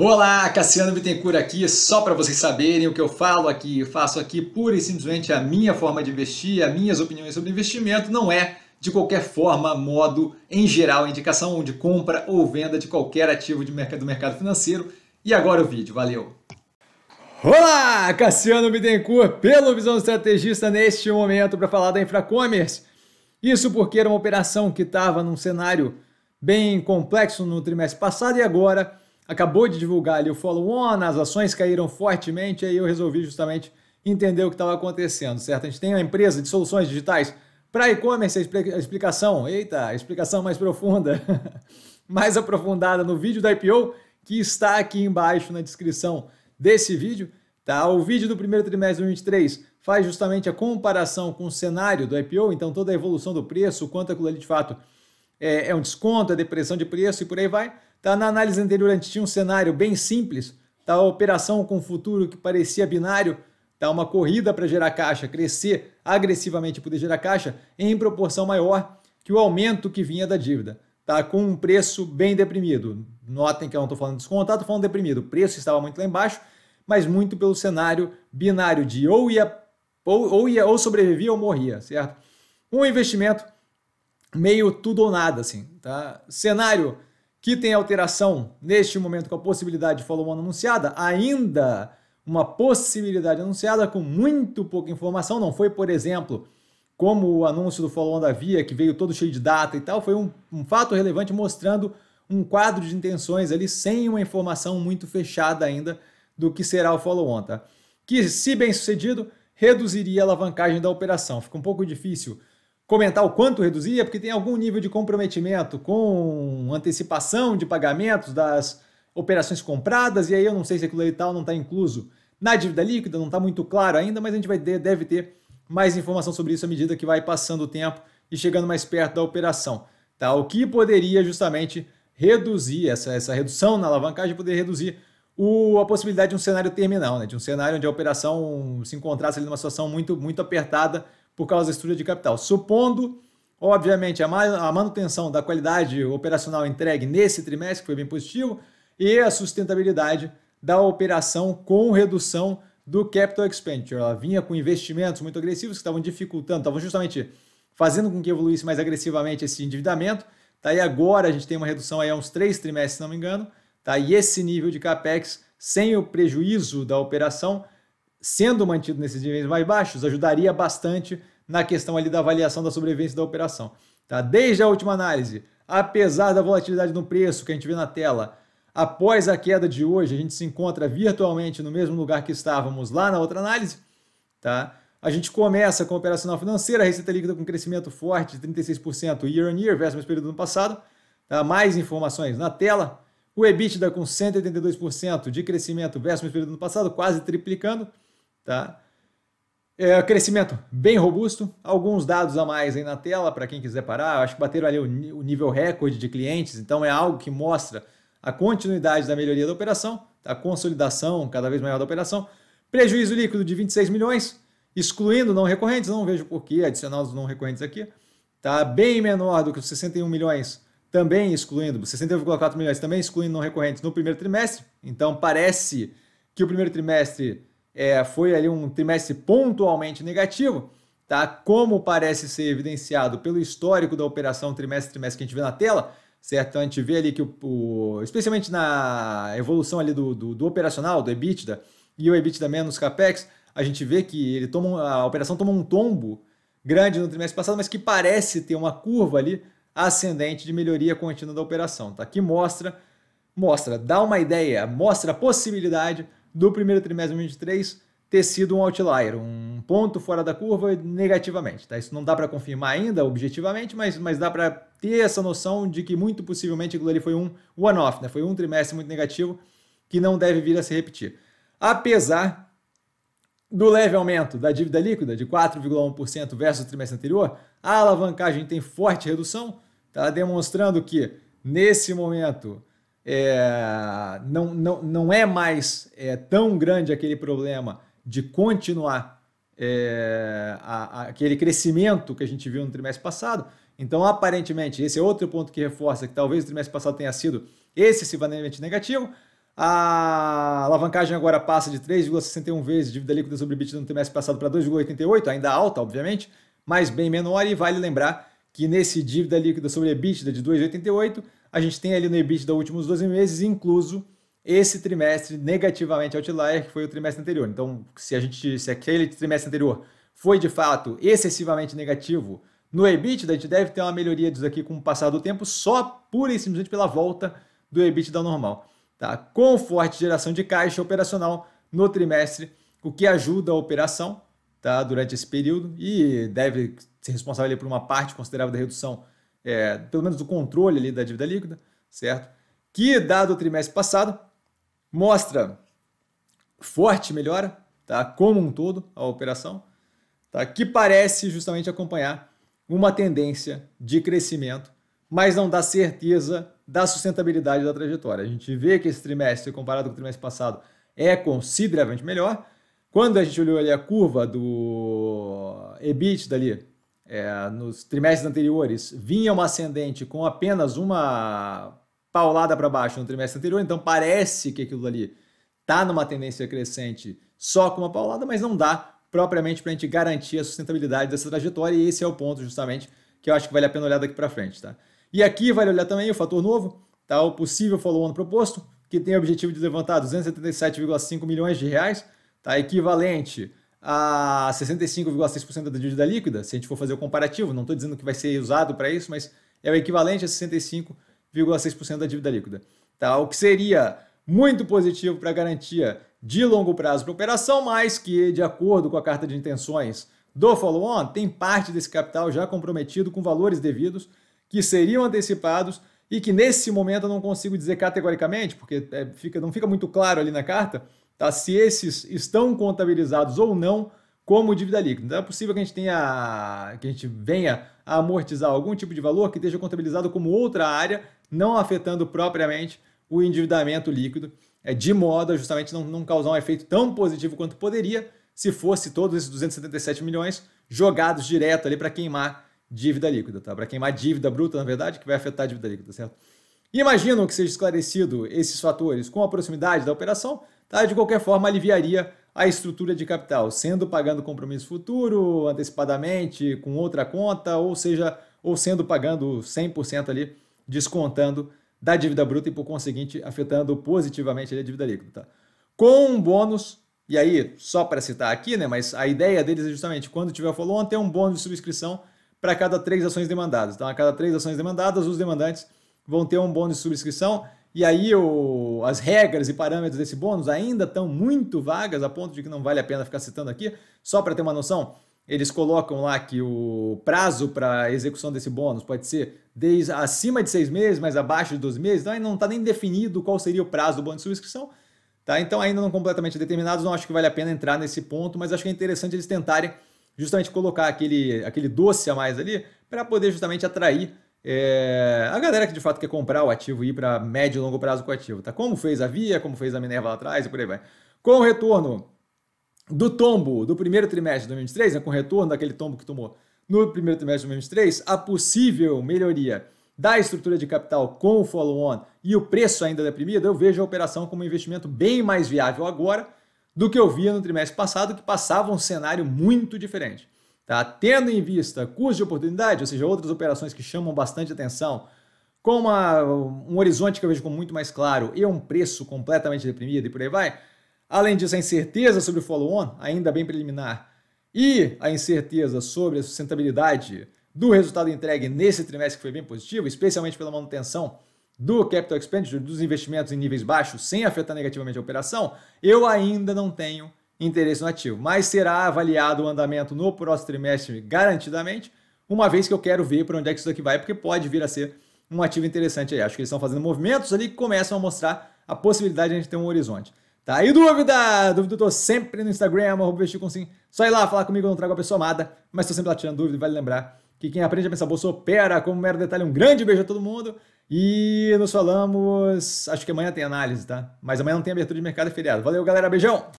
Olá, Cassiano Bittencourt aqui, só para vocês saberem o que eu falo aqui, eu faço aqui pura e simplesmente a minha forma de investir, as minhas opiniões sobre investimento, não é de qualquer forma, modo, em geral, indicação de compra ou venda de qualquer ativo de mercado, do mercado financeiro. E agora o vídeo, valeu! Olá, Cassiano Bittencourt, pelo Visão Estrategista neste momento para falar da Infracommerce. Isso porque era uma operação que estava num cenário bem complexo no trimestre passado e agora acabou de divulgar ali o follow-on, as ações caíram fortemente, aí eu resolvi justamente entender o que estava acontecendo, certo? A gente tem uma empresa de soluções digitais para e-commerce, a explicação, eita, a explicação mais profunda, mais aprofundada no vídeo da IPO, que está aqui embaixo na descrição desse vídeo, tá? O vídeo do primeiro trimestre de 2023 faz justamente a comparação com o cenário do IPO, então toda a evolução do preço, quanto aquilo ali de fato é, é um desconto, é depressão de preço e por aí vai. Tá, na análise anterior a gente tinha um cenário bem simples, tá, a operação com futuro que parecia binário, tá, uma corrida para gerar caixa, crescer agressivamente e poder gerar caixa em proporção maior que o aumento que vinha da dívida. Tá, com um preço bem deprimido. Notem que eu não estou falando descontado estou falando deprimido. O preço estava muito lá embaixo, mas muito pelo cenário binário de ou ia ou, ou, ia, ou sobrevivia ou morria, certo? Um investimento meio tudo ou nada, assim, tá? Cenário que tem alteração neste momento com a possibilidade de follow-on anunciada, ainda uma possibilidade anunciada com muito pouca informação, não foi, por exemplo, como o anúncio do follow-on da Via, que veio todo cheio de data e tal, foi um, um, fato relevante mostrando um quadro de intenções ali sem uma informação muito fechada ainda do que será o follow-on, tá? Que, se bem sucedido, reduziria a alavancagem da operação. Fica um pouco difícil comentar o quanto reduzia, porque tem algum nível de comprometimento com antecipação de pagamentos das operações compradas, e aí eu não sei se aquilo ali tal não está incluso na dívida líquida, não está muito claro ainda, mas a gente vai ter, deve ter mais informação sobre isso à medida que vai passando o tempo e chegando mais perto da operação. Tá? O que poderia justamente reduzir essa, essa redução na alavancagem, poder reduzir o, a possibilidade de um cenário terminal, né? de um cenário onde a operação se encontrasse ali numa situação muito, muito apertada por causa da estrutura de capital. Supondo, obviamente, a manutenção da qualidade operacional entregue nesse trimestre, que foi bem positivo, e a sustentabilidade da operação com redução do capital expenditure. Ela vinha com investimentos muito agressivos que estavam dificultando, estavam justamente fazendo com que evoluísse mais agressivamente esse endividamento. Tá, e agora a gente tem uma redução aí a uns três trimestres, se não me engano. Tá, e esse nível de capex, sem o prejuízo da operação, sendo mantido nesses níveis mais baixos, ajudaria bastante na questão ali da avaliação da sobrevivência da operação. Tá? Desde a última análise, apesar da volatilidade no preço que a gente vê na tela, após a queda de hoje, a gente se encontra virtualmente no mesmo lugar que estávamos lá na outra análise. Tá? A gente começa com a operacional financeira, a receita líquida com crescimento forte de 36% year on year versus o mesmo período do ano passado. Tá? Mais informações na tela. O EBITDA com 182% de crescimento versus o mesmo período do ano passado, quase triplicando. Tá? É, crescimento bem robusto, alguns dados a mais aí na tela para quem quiser parar. Acho que bateram ali o, o nível recorde de clientes, então é algo que mostra a continuidade da melhoria da operação, tá? a consolidação cada vez maior da operação. Prejuízo líquido de 26 milhões, excluindo não recorrentes, não vejo por que adicionar os não recorrentes aqui. Tá bem menor do que os 61 milhões, também excluindo, 61,4 milhões também excluindo não recorrentes no primeiro trimestre. Então parece que o primeiro trimestre é, foi ali um trimestre pontualmente negativo, tá? Como parece ser evidenciado pelo histórico da operação trimestre trimestre que a gente vê na tela, certo? A gente vê ali que o, o especialmente na evolução ali do, do, do, operacional, do EBITDA e o EBITDA menos capex, a gente vê que ele toma a operação toma um tombo grande no trimestre passado, mas que parece ter uma curva ali ascendente de melhoria contínua da operação, tá? Que mostra mostra, dá uma ideia, mostra a possibilidade do primeiro trimestre de 2023 ter sido um outlier, um ponto fora da curva negativamente. Tá? Isso não dá para confirmar ainda objetivamente, mas, mas dá para ter essa noção de que muito possivelmente aquilo ali foi um one-off, né? foi um trimestre muito negativo que não deve vir a se repetir. Apesar do leve aumento da dívida líquida de 4,1% versus o trimestre anterior, a alavancagem tem forte redução, tá? demonstrando que, nesse momento, é, não, não, não é mais é, tão grande aquele problema de continuar é, a, a, aquele crescimento que a gente viu no trimestre passado. Então, aparentemente, esse é outro ponto que reforça que talvez o trimestre passado tenha sido excessivamente negativo. A alavancagem agora passa de 3,61 vezes dívida líquida sobre bit no trimestre passado para 2,88, ainda alta, obviamente, mas bem menor. E vale lembrar que nesse dívida líquida sobre EBITDA de 2,88, a gente tem ali no EBITDA últimos 12 meses, incluso esse trimestre negativamente outlier, que foi o trimestre anterior. Então, se a gente, se aquele trimestre anterior foi de fato excessivamente negativo no EBITDA, a gente deve ter uma melhoria disso aqui com o passar do tempo, só pura e simplesmente pela volta do EBITDA normal. Tá? Com forte geração de caixa operacional no trimestre, o que ajuda a operação tá? durante esse período e deve ser responsável por uma parte considerável da redução, é, pelo menos do controle ali da dívida líquida, certo? Que, dado o trimestre passado, mostra forte melhora, tá? como um todo, a operação, tá? que parece justamente acompanhar uma tendência de crescimento, mas não dá certeza da sustentabilidade da trajetória. A gente vê que esse trimestre, comparado com o trimestre passado, é consideravelmente melhor. Quando a gente olhou ali a curva do EBIT dali, é, nos trimestres anteriores vinha uma ascendente com apenas uma paulada para baixo no trimestre anterior, então parece que aquilo ali está numa tendência crescente só com uma paulada, mas não dá propriamente para a gente garantir a sustentabilidade dessa trajetória, e esse é o ponto justamente que eu acho que vale a pena olhar daqui para frente. Tá? E aqui vale olhar também o fator novo, tá? o possível follow-on proposto, que tem o objetivo de levantar 277,5 milhões de reais, tá? equivalente a 65,6% da dívida líquida, se a gente for fazer o comparativo, não estou dizendo que vai ser usado para isso, mas é o equivalente a 65,6% da dívida líquida. Tá? O que seria muito positivo para a garantia de longo prazo para a operação, mas que, de acordo com a carta de intenções do follow-on, tem parte desse capital já comprometido com valores devidos que seriam antecipados e que nesse momento eu não consigo dizer categoricamente, porque é, fica, não fica muito claro ali na carta, tá? se esses estão contabilizados ou não como dívida líquida. Então é possível que a gente tenha, que a gente venha a amortizar algum tipo de valor que esteja contabilizado como outra área, não afetando propriamente o endividamento líquido, é, de modo a justamente não, não causar um efeito tão positivo quanto poderia se fosse todos esses 277 milhões jogados direto ali para queimar dívida líquida, tá? Para queimar dívida bruta, na verdade, que vai afetar a dívida líquida, certo? Imagino que seja esclarecido esses fatores com a proximidade da operação tá? de qualquer forma aliviaria a estrutura de capital, sendo pagando compromisso futuro antecipadamente com outra conta, ou seja, ou sendo pagando 100% ali, descontando da dívida bruta e por conseguinte afetando positivamente a dívida líquida. Tá? Com um bônus, e aí só para citar aqui, né, mas a ideia deles é justamente quando tiver follow-on ter um bônus de subscrição para cada três ações demandadas. Então, a cada três ações demandadas, os demandantes vão ter um bônus de subscrição e aí o, as regras e parâmetros desse bônus ainda estão muito vagas, a ponto de que não vale a pena ficar citando aqui. Só para ter uma noção, eles colocam lá que o prazo para execução desse bônus pode ser desde acima de seis meses, mas abaixo de 12 meses. Então ainda não está nem definido qual seria o prazo do bônus de subscrição. Tá? Então ainda não completamente determinados, não acho que vale a pena entrar nesse ponto, mas acho que é interessante eles tentarem justamente colocar aquele, aquele doce a mais ali para poder justamente atrair é, a galera que de fato quer comprar o ativo e ir para médio e longo prazo com o ativo, tá? Como fez a Via, como fez a Minerva lá atrás e por aí vai. Com o retorno do tombo do primeiro trimestre de 2023, né, com o retorno daquele tombo que tomou no primeiro trimestre de 2023, a possível melhoria da estrutura de capital com o follow-on e o preço ainda deprimido, eu vejo a operação como um investimento bem mais viável agora do que eu via no trimestre passado, que passava um cenário muito diferente. Tá? Tendo em vista custo de oportunidade, ou seja, outras operações que chamam bastante atenção, com uma, um horizonte que eu vejo como muito mais claro e um preço completamente deprimido e por aí vai. Além disso, a incerteza sobre o follow-on, ainda bem preliminar, e a incerteza sobre a sustentabilidade do resultado entregue nesse trimestre que foi bem positivo, especialmente pela manutenção do capital expenditure, dos investimentos em níveis baixos, sem afetar negativamente a operação, eu ainda não tenho interesse no ativo. Mas será avaliado o andamento no próximo trimestre garantidamente, uma vez que eu quero ver para onde é que isso daqui vai, porque pode vir a ser um ativo interessante aí. Acho que eles estão fazendo movimentos ali que começam a mostrar a possibilidade de a gente ter um horizonte. Tá? E dúvida? Dúvida eu tô sempre no Instagram, arroba com sim. Só ir lá falar comigo, eu não trago a pessoa amada, mas estou sempre lá tirando dúvida e vale lembrar que quem aprende a pensar bolsa opera. Como mero detalhe, um grande beijo a todo mundo. E nos falamos. Acho que amanhã tem análise, tá? Mas amanhã não tem abertura de mercado é feriado. Valeu, galera. Beijão!